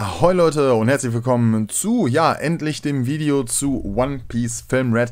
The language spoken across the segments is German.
Ahoi Leute und herzlich willkommen zu, ja, endlich dem Video zu One Piece Film Red.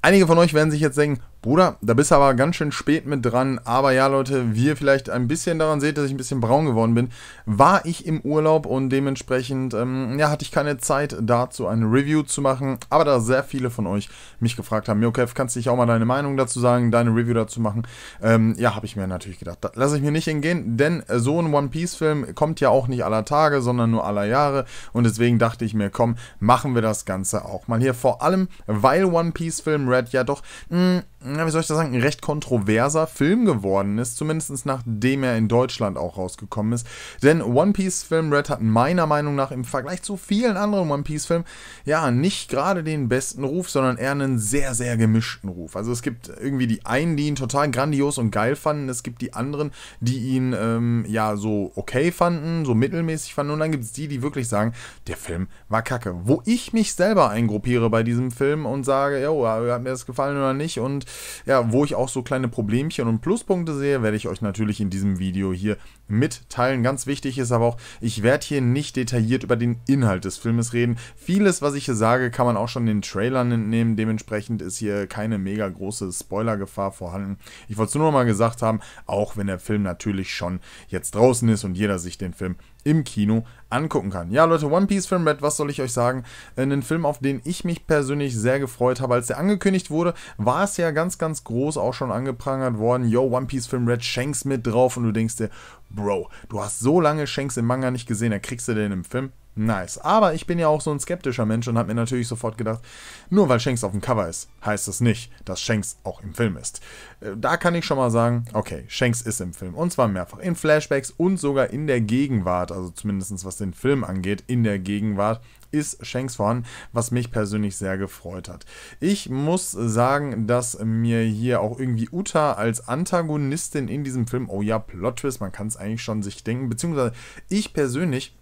Einige von euch werden sich jetzt denken, Bruder, da bist du aber ganz schön spät mit dran. Aber ja, Leute, wie ihr vielleicht ein bisschen daran seht, dass ich ein bisschen braun geworden bin, war ich im Urlaub und dementsprechend ähm, ja, hatte ich keine Zeit dazu eine Review zu machen. Aber da sehr viele von euch mich gefragt haben, Jokev, kannst du dich auch mal deine Meinung dazu sagen, deine Review dazu machen? Ähm, ja, habe ich mir natürlich gedacht, das lasse ich mir nicht hingehen, denn so ein One Piece-Film kommt ja auch nicht aller Tage, sondern nur aller Jahre. Und deswegen dachte ich mir, komm, machen wir das Ganze auch mal hier. Vor allem, weil One Piece-Film Red ja doch... Mh, mm, wie soll ich das sagen, ein recht kontroverser Film geworden ist, zumindest nachdem er in Deutschland auch rausgekommen ist. Denn One Piece Film Red hat meiner Meinung nach im Vergleich zu vielen anderen One Piece Filmen ja nicht gerade den besten Ruf, sondern eher einen sehr, sehr gemischten Ruf. Also es gibt irgendwie die einen, die ihn total grandios und geil fanden, es gibt die anderen, die ihn ähm, ja so okay fanden, so mittelmäßig fanden und dann gibt es die, die wirklich sagen, der Film war kacke. Wo ich mich selber eingruppiere bei diesem Film und sage, jo, hat mir das gefallen oder nicht und ja, wo ich auch so kleine Problemchen und Pluspunkte sehe, werde ich euch natürlich in diesem Video hier mitteilen. Ganz wichtig ist aber auch, ich werde hier nicht detailliert über den Inhalt des Filmes reden. Vieles, was ich hier sage, kann man auch schon den Trailern entnehmen. Dementsprechend ist hier keine mega große Spoilergefahr vorhanden. Ich wollte es nur noch mal gesagt haben, auch wenn der Film natürlich schon jetzt draußen ist und jeder sich den Film im Kino angucken kann. Ja, Leute, One Piece Film Red, was soll ich euch sagen? Äh, Ein Film, auf den ich mich persönlich sehr gefreut habe. Als der angekündigt wurde, war es ja ganz, ganz groß auch schon angeprangert worden. Yo, One Piece Film Red, Shanks mit drauf und du denkst dir, Bro, du hast so lange Shanks im Manga nicht gesehen, da kriegst du den im Film. Nice. Aber ich bin ja auch so ein skeptischer Mensch und habe mir natürlich sofort gedacht, nur weil Shanks auf dem Cover ist, heißt das nicht, dass Shanks auch im Film ist. Äh, da kann ich schon mal sagen, okay, Shanks ist im Film. Und zwar mehrfach in Flashbacks und sogar in der Gegenwart, also zumindest was den Film angeht, in der Gegenwart ist Shanks vorhanden, was mich persönlich sehr gefreut hat. Ich muss sagen, dass mir hier auch irgendwie Uta als Antagonistin in diesem Film, oh ja, Plot Twist, man kann es eigentlich schon sich denken, beziehungsweise ich persönlich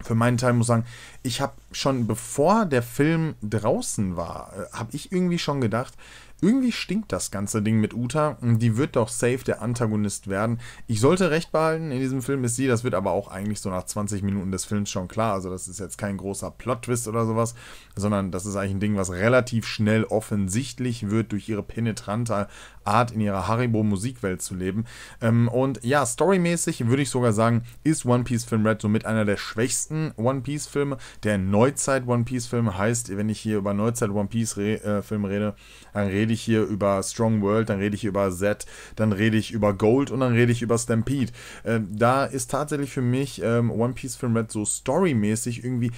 für meinen Teil muss sagen, ich habe schon bevor der Film draußen war, äh, habe ich irgendwie schon gedacht, irgendwie stinkt das ganze Ding mit Uta. Die wird doch safe der Antagonist werden. Ich sollte recht behalten, in diesem Film ist sie, das wird aber auch eigentlich so nach 20 Minuten des Films schon klar. Also das ist jetzt kein großer Plot-Twist oder sowas, sondern das ist eigentlich ein Ding, was relativ schnell offensichtlich wird durch ihre penetrante Art, in ihrer Haribo-Musikwelt zu leben. Ähm, und ja, storymäßig würde ich sogar sagen, ist One Piece Film Red somit einer der schwächsten One Piece Filme. Der Neuzeit One Piece Film heißt, wenn ich hier über Neuzeit One Piece äh, Film rede, dann rede rede ich hier über Strong World, dann rede ich über Z, dann rede ich über Gold und dann rede ich über Stampede. Äh, da ist tatsächlich für mich ähm, One Piece Film Red so storymäßig irgendwie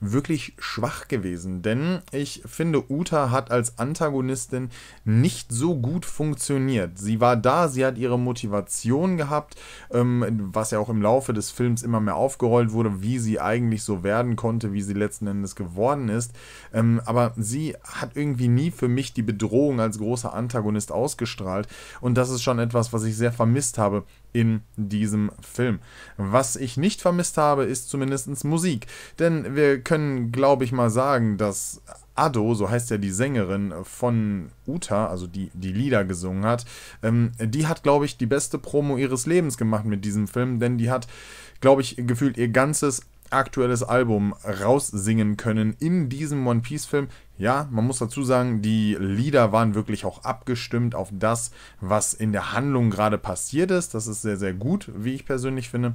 wirklich schwach gewesen, denn ich finde, Uta hat als Antagonistin nicht so gut funktioniert. Sie war da, sie hat ihre Motivation gehabt, ähm, was ja auch im Laufe des Films immer mehr aufgerollt wurde, wie sie eigentlich so werden konnte, wie sie letzten Endes geworden ist. Ähm, aber sie hat irgendwie nie für mich die Bedrohung als großer Antagonist ausgestrahlt und das ist schon etwas, was ich sehr vermisst habe in diesem Film. Was ich nicht vermisst habe, ist zumindest Musik, denn wir können, glaube ich, mal sagen, dass Ado, so heißt ja die Sängerin von Uta, also die die Lieder gesungen hat, ähm, die hat, glaube ich, die beste Promo ihres Lebens gemacht mit diesem Film, denn die hat, glaube ich, gefühlt ihr ganzes aktuelles Album raussingen können in diesem One Piece Film. Ja, man muss dazu sagen, die Lieder waren wirklich auch abgestimmt auf das, was in der Handlung gerade passiert ist. Das ist sehr, sehr gut, wie ich persönlich finde.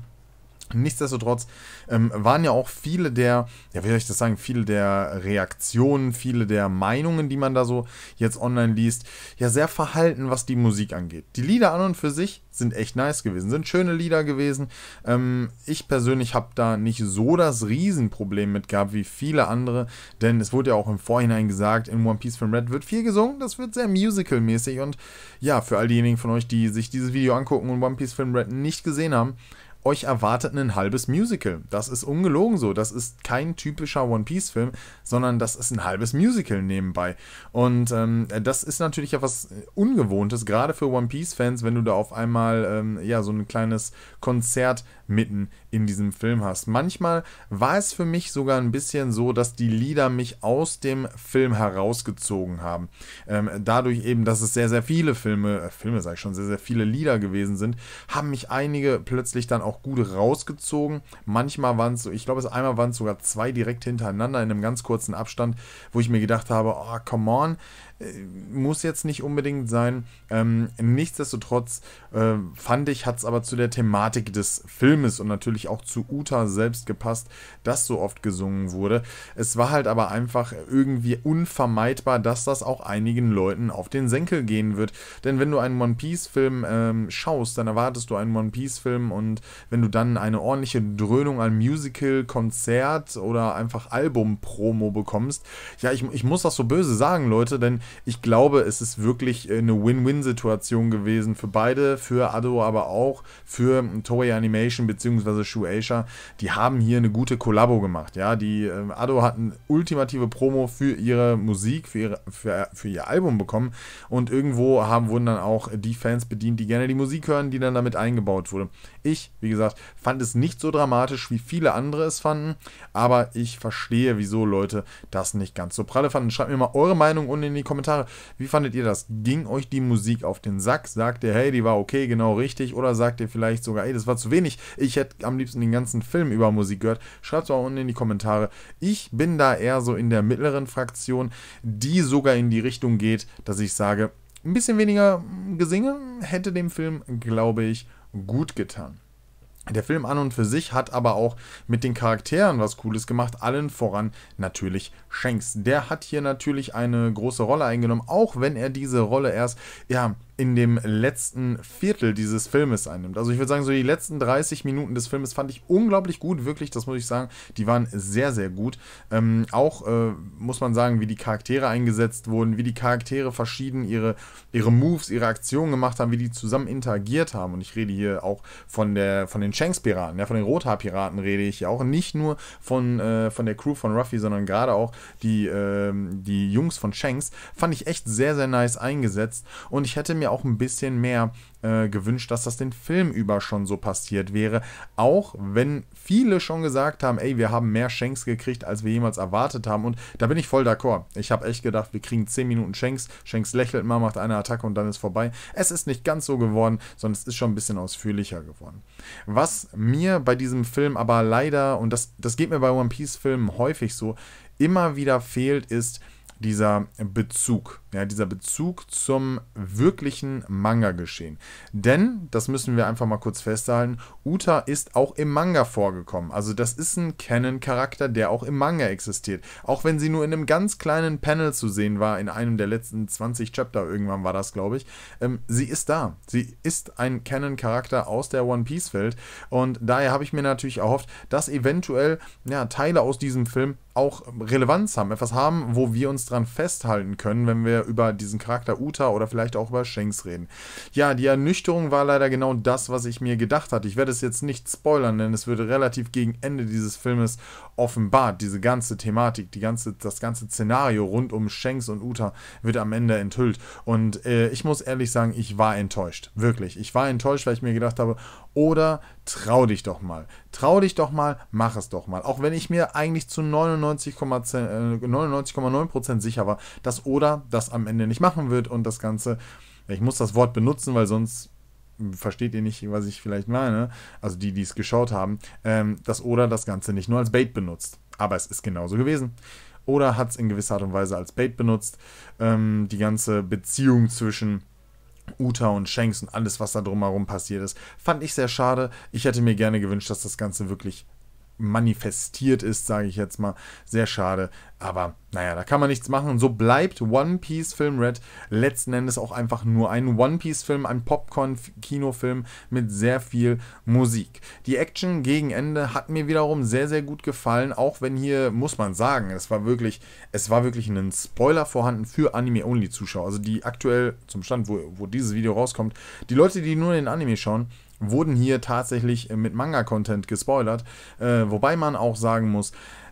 Nichtsdestotrotz ähm, waren ja auch viele der, ja, wie soll ich das sagen, viele der Reaktionen, viele der Meinungen, die man da so jetzt online liest, ja sehr verhalten, was die Musik angeht. Die Lieder an und für sich sind echt nice gewesen, sind schöne Lieder gewesen. Ähm, ich persönlich habe da nicht so das Riesenproblem mit gehabt wie viele andere, denn es wurde ja auch im Vorhinein gesagt, in One Piece Film Red wird viel gesungen, das wird sehr musical-mäßig und ja, für all diejenigen von euch, die sich dieses Video angucken und One Piece Film Red nicht gesehen haben, euch erwartet ein halbes Musical. Das ist ungelogen so. Das ist kein typischer One Piece-Film, sondern das ist ein halbes Musical nebenbei. Und ähm, das ist natürlich etwas Ungewohntes, gerade für One Piece-Fans, wenn du da auf einmal ähm, ja so ein kleines Konzert mitten in diesem Film hast. Manchmal war es für mich sogar ein bisschen so, dass die Lieder mich aus dem Film herausgezogen haben. Ähm, dadurch eben, dass es sehr, sehr viele Filme, äh, Filme sage ich schon, sehr, sehr viele Lieder gewesen sind, haben mich einige plötzlich dann auch auch gut rausgezogen. Manchmal waren es so, ich glaube, es einmal waren es sogar zwei direkt hintereinander in einem ganz kurzen Abstand, wo ich mir gedacht habe, oh, come on, äh, muss jetzt nicht unbedingt sein. Ähm, nichtsdestotrotz äh, fand ich, hat es aber zu der Thematik des Filmes und natürlich auch zu Uta selbst gepasst, dass so oft gesungen wurde. Es war halt aber einfach irgendwie unvermeidbar, dass das auch einigen Leuten auf den Senkel gehen wird. Denn wenn du einen One Piece-Film ähm, schaust, dann erwartest du einen One Piece-Film und wenn du dann eine ordentliche Dröhnung an Musical, Konzert oder einfach Album-Promo bekommst, ja, ich, ich muss das so böse sagen, Leute, denn ich glaube, es ist wirklich äh, eine Win-Win-Situation gewesen für beide, für Ado aber auch, für ähm, Toei Animation bzw. Shueisha. Die haben hier eine gute Kollabo gemacht. Ja, die äh, Ado hatten ultimative Promo für ihre Musik, für, ihre, für, äh, für ihr Album bekommen und irgendwo haben wurden dann auch die Fans bedient, die gerne die Musik hören, die dann damit eingebaut wurde. Ich, wie gesagt, fand es nicht so dramatisch, wie viele andere es fanden, aber ich verstehe, wieso Leute das nicht ganz so pralle fanden. Schreibt mir mal eure Meinung unten in die Kommentare. Kommentare. Wie fandet ihr das? Ging euch die Musik auf den Sack? Sagt ihr, hey, die war okay, genau richtig? Oder sagt ihr vielleicht sogar, ey, das war zu wenig? Ich hätte am liebsten den ganzen Film über Musik gehört. Schreibt es auch unten in die Kommentare. Ich bin da eher so in der mittleren Fraktion, die sogar in die Richtung geht, dass ich sage, ein bisschen weniger Gesinge hätte dem Film, glaube ich, gut getan. Der Film an und für sich hat aber auch mit den Charakteren was Cooles gemacht, allen voran natürlich Shanks. Der hat hier natürlich eine große Rolle eingenommen, auch wenn er diese Rolle erst ja, in dem letzten Viertel dieses Filmes einnimmt. Also ich würde sagen, so die letzten 30 Minuten des Filmes fand ich unglaublich gut, wirklich, das muss ich sagen, die waren sehr, sehr gut. Ähm, auch äh, muss man sagen, wie die Charaktere eingesetzt wurden, wie die Charaktere verschieden ihre, ihre Moves, ihre Aktionen gemacht haben, wie die zusammen interagiert haben. Und ich rede hier auch von, der, von den Shanks-Piraten, ja, von den Rothaar-Piraten rede ich ja auch. Nicht nur von, äh, von der Crew von Ruffy, sondern gerade auch die, äh, die Jungs von Shanks. Fand ich echt sehr, sehr nice eingesetzt. Und ich hätte mir auch ein bisschen mehr äh, gewünscht, dass das den Film über schon so passiert wäre. Auch wenn viele schon gesagt haben, ey, wir haben mehr Shanks gekriegt, als wir jemals erwartet haben. Und da bin ich voll d'accord. Ich habe echt gedacht, wir kriegen 10 Minuten Shanks. Shanks lächelt mal, macht eine Attacke und dann ist vorbei. Es ist nicht ganz so geworden, sondern es ist schon ein bisschen ausführlicher geworden. Was mir bei diesem Film aber leider, und das, das geht mir bei One Piece-Filmen häufig so, immer wieder fehlt, ist, dieser Bezug, ja, dieser Bezug zum wirklichen Manga-Geschehen. Denn, das müssen wir einfach mal kurz festhalten, Uta ist auch im Manga vorgekommen. Also das ist ein Canon-Charakter, der auch im Manga existiert. Auch wenn sie nur in einem ganz kleinen Panel zu sehen war, in einem der letzten 20 Chapter, irgendwann war das, glaube ich, ähm, sie ist da. Sie ist ein Canon-Charakter aus der One Piece-Welt. Und daher habe ich mir natürlich erhofft, dass eventuell ja, Teile aus diesem Film auch Relevanz haben, etwas haben, wo wir uns dran festhalten können, wenn wir über diesen Charakter Uta oder vielleicht auch über Shanks reden. Ja, die Ernüchterung war leider genau das, was ich mir gedacht hatte. Ich werde es jetzt nicht spoilern, denn es würde relativ gegen Ende dieses Filmes offenbart. Diese ganze Thematik, die ganze, das ganze Szenario rund um Shanks und Uta wird am Ende enthüllt. Und äh, ich muss ehrlich sagen, ich war enttäuscht. Wirklich. Ich war enttäuscht, weil ich mir gedacht habe, oder trau dich doch mal. Trau dich doch mal, mach es doch mal. Auch wenn ich mir eigentlich zu 99,9% 99 äh, sicher war, dass Oda das am Ende nicht machen wird und das Ganze, ich muss das Wort benutzen, weil sonst versteht ihr nicht, was ich vielleicht meine, also die, die es geschaut haben, ähm, dass Oda das Ganze nicht nur als Bait benutzt. Aber es ist genauso gewesen. Oda hat es in gewisser Art und Weise als Bait benutzt. Ähm, die ganze Beziehung zwischen Uta und Shanks und alles, was da drumherum passiert ist. Fand ich sehr schade. Ich hätte mir gerne gewünscht, dass das Ganze wirklich manifestiert ist, sage ich jetzt mal. Sehr schade. Aber naja, da kann man nichts machen. Und so bleibt One Piece Film Red letzten Endes auch einfach nur ein One Piece Film, ein Popcorn-Kinofilm mit sehr viel Musik. Die Action gegen Ende hat mir wiederum sehr, sehr gut gefallen, auch wenn hier, muss man sagen, es war wirklich, es war wirklich ein Spoiler vorhanden für Anime-Only-Zuschauer. Also die aktuell, zum Stand, wo, wo dieses Video rauskommt, die Leute, die nur den Anime schauen, wurden hier tatsächlich äh, mit Manga-Content gespoilert. Äh, wobei man auch sagen muss,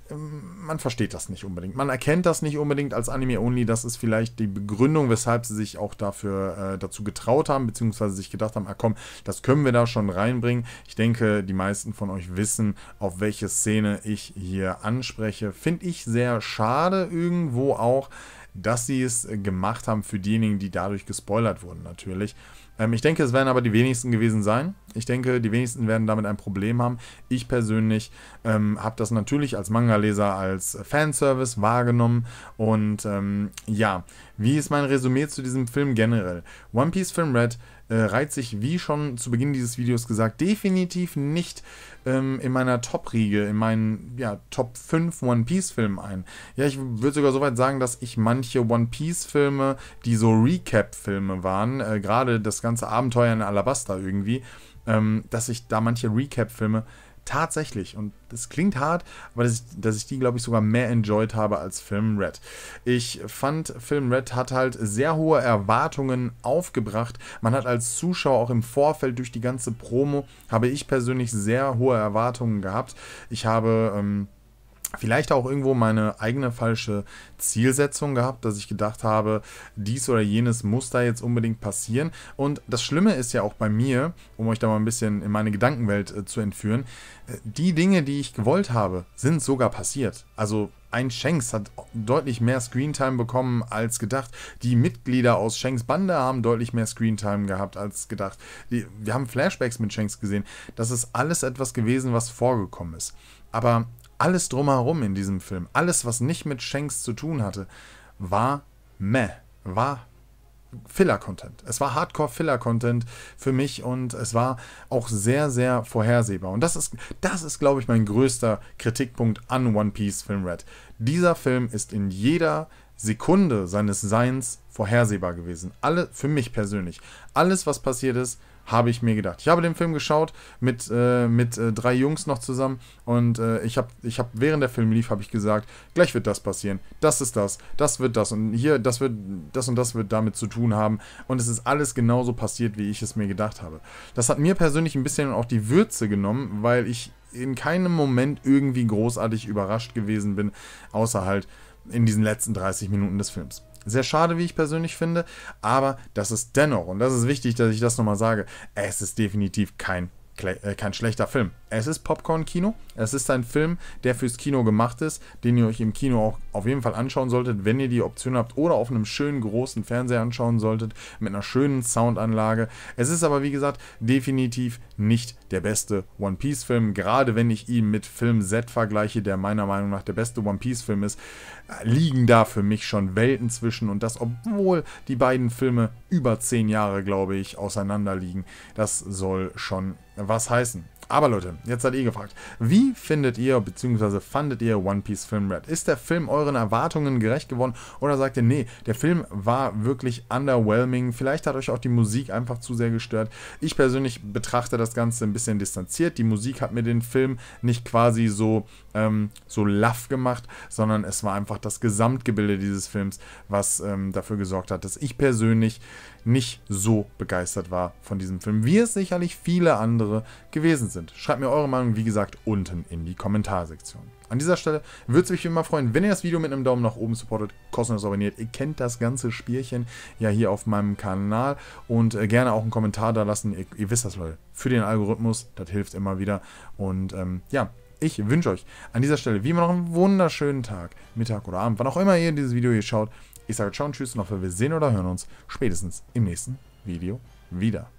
ähm, man versteht das nicht unbedingt. Man erkennt das nicht unbedingt als Anime-Only. Das ist vielleicht die Begründung, weshalb sie sich auch dafür äh, dazu getraut haben, beziehungsweise sich gedacht haben, ah komm, das können wir da schon reinbringen. Ich denke, die meisten von euch wissen, auf welche Szene ich hier anspreche. Finde ich sehr schade irgendwo auch dass sie es äh, gemacht haben für diejenigen, die dadurch gespoilert wurden natürlich. Ähm, ich denke, es werden aber die wenigsten gewesen sein. Ich denke, die wenigsten werden damit ein Problem haben. Ich persönlich ähm, habe das natürlich als Manga-Leser als Fanservice wahrgenommen. Und ähm, ja, wie ist mein Resümee zu diesem Film generell? One Piece Film Red äh, reiht sich, wie schon zu Beginn dieses Videos gesagt, definitiv nicht ähm, in meiner Top-Riege, in meinen ja, Top 5 One Piece-Filmen ein. Ja, ich würde sogar so weit sagen, dass ich manche One Piece-Filme, die so Recap-Filme waren, äh, gerade das ganze Abenteuer in Alabasta irgendwie, ähm, dass ich da manche Recap-Filme Tatsächlich. Und das klingt hart, aber dass ich, dass ich die, glaube ich, sogar mehr enjoyed habe als Film Red. Ich fand, Film Red hat halt sehr hohe Erwartungen aufgebracht. Man hat als Zuschauer auch im Vorfeld durch die ganze Promo, habe ich persönlich sehr hohe Erwartungen gehabt. Ich habe. Ähm, vielleicht auch irgendwo meine eigene falsche Zielsetzung gehabt, dass ich gedacht habe, dies oder jenes muss da jetzt unbedingt passieren. Und das Schlimme ist ja auch bei mir, um euch da mal ein bisschen in meine Gedankenwelt äh, zu entführen, äh, die Dinge, die ich gewollt habe, sind sogar passiert. Also ein Shanks hat deutlich mehr Screentime bekommen als gedacht. Die Mitglieder aus Shanks Bande haben deutlich mehr Screentime gehabt als gedacht. Die, wir haben Flashbacks mit Shanks gesehen. Das ist alles etwas gewesen, was vorgekommen ist. Aber alles drumherum in diesem Film, alles, was nicht mit Shanks zu tun hatte, war meh, war Filler-Content. Es war Hardcore-Filler-Content für mich und es war auch sehr, sehr vorhersehbar. Und das ist, das ist, glaube ich, mein größter Kritikpunkt an One Piece Film Red. Dieser Film ist in jeder Sekunde seines Seins vorhersehbar gewesen. Alle, für mich persönlich. Alles, was passiert ist, habe ich mir gedacht. Ich habe den Film geschaut mit, äh, mit äh, drei Jungs noch zusammen und äh, ich habe, ich hab, während der Film lief, habe ich gesagt, gleich wird das passieren, das ist das, das wird das und hier, das wird, das und das wird damit zu tun haben und es ist alles genauso passiert, wie ich es mir gedacht habe. Das hat mir persönlich ein bisschen auch die Würze genommen, weil ich in keinem Moment irgendwie großartig überrascht gewesen bin, außer halt in diesen letzten 30 Minuten des Films. Sehr schade, wie ich persönlich finde, aber das ist dennoch, und das ist wichtig, dass ich das nochmal sage, es ist definitiv kein, äh, kein schlechter Film es ist Popcorn-Kino. Es ist ein Film, der fürs Kino gemacht ist, den ihr euch im Kino auch auf jeden Fall anschauen solltet, wenn ihr die Option habt oder auf einem schönen großen Fernseher anschauen solltet mit einer schönen Soundanlage. Es ist aber wie gesagt definitiv nicht der beste One Piece Film, gerade wenn ich ihn mit Film Z vergleiche, der meiner Meinung nach der beste One Piece Film ist, liegen da für mich schon Welten zwischen und das obwohl die beiden Filme über zehn Jahre, glaube ich, auseinander liegen. Das soll schon was heißen. Aber Leute, jetzt seid ihr gefragt, wie findet ihr bzw. fandet ihr One Piece Film Red? Ist der Film euren Erwartungen gerecht geworden oder sagt ihr, nee, der Film war wirklich underwhelming, vielleicht hat euch auch die Musik einfach zu sehr gestört. Ich persönlich betrachte das Ganze ein bisschen distanziert, die Musik hat mir den Film nicht quasi so, ähm, so laff gemacht, sondern es war einfach das Gesamtgebilde dieses Films, was ähm, dafür gesorgt hat, dass ich persönlich nicht so begeistert war von diesem Film, wie es sicherlich viele andere gewesen sind sind. Schreibt mir eure Meinung, wie gesagt, unten in die Kommentarsektion. An dieser Stelle würde es mich immer freuen, wenn ihr das Video mit einem Daumen nach oben supportet, kostenlos abonniert. Ihr kennt das ganze Spielchen ja hier auf meinem Kanal und äh, gerne auch einen Kommentar da lassen. Ihr, ihr, wisst das, Leute, für den Algorithmus, das hilft immer wieder. Und ähm, ja, ich wünsche euch an dieser Stelle wie immer noch einen wunderschönen Tag, Mittag oder Abend, wann auch immer ihr dieses Video hier schaut. Ich sage ciao und tschüss und hoffe, wir sehen oder hören uns spätestens im nächsten Video wieder.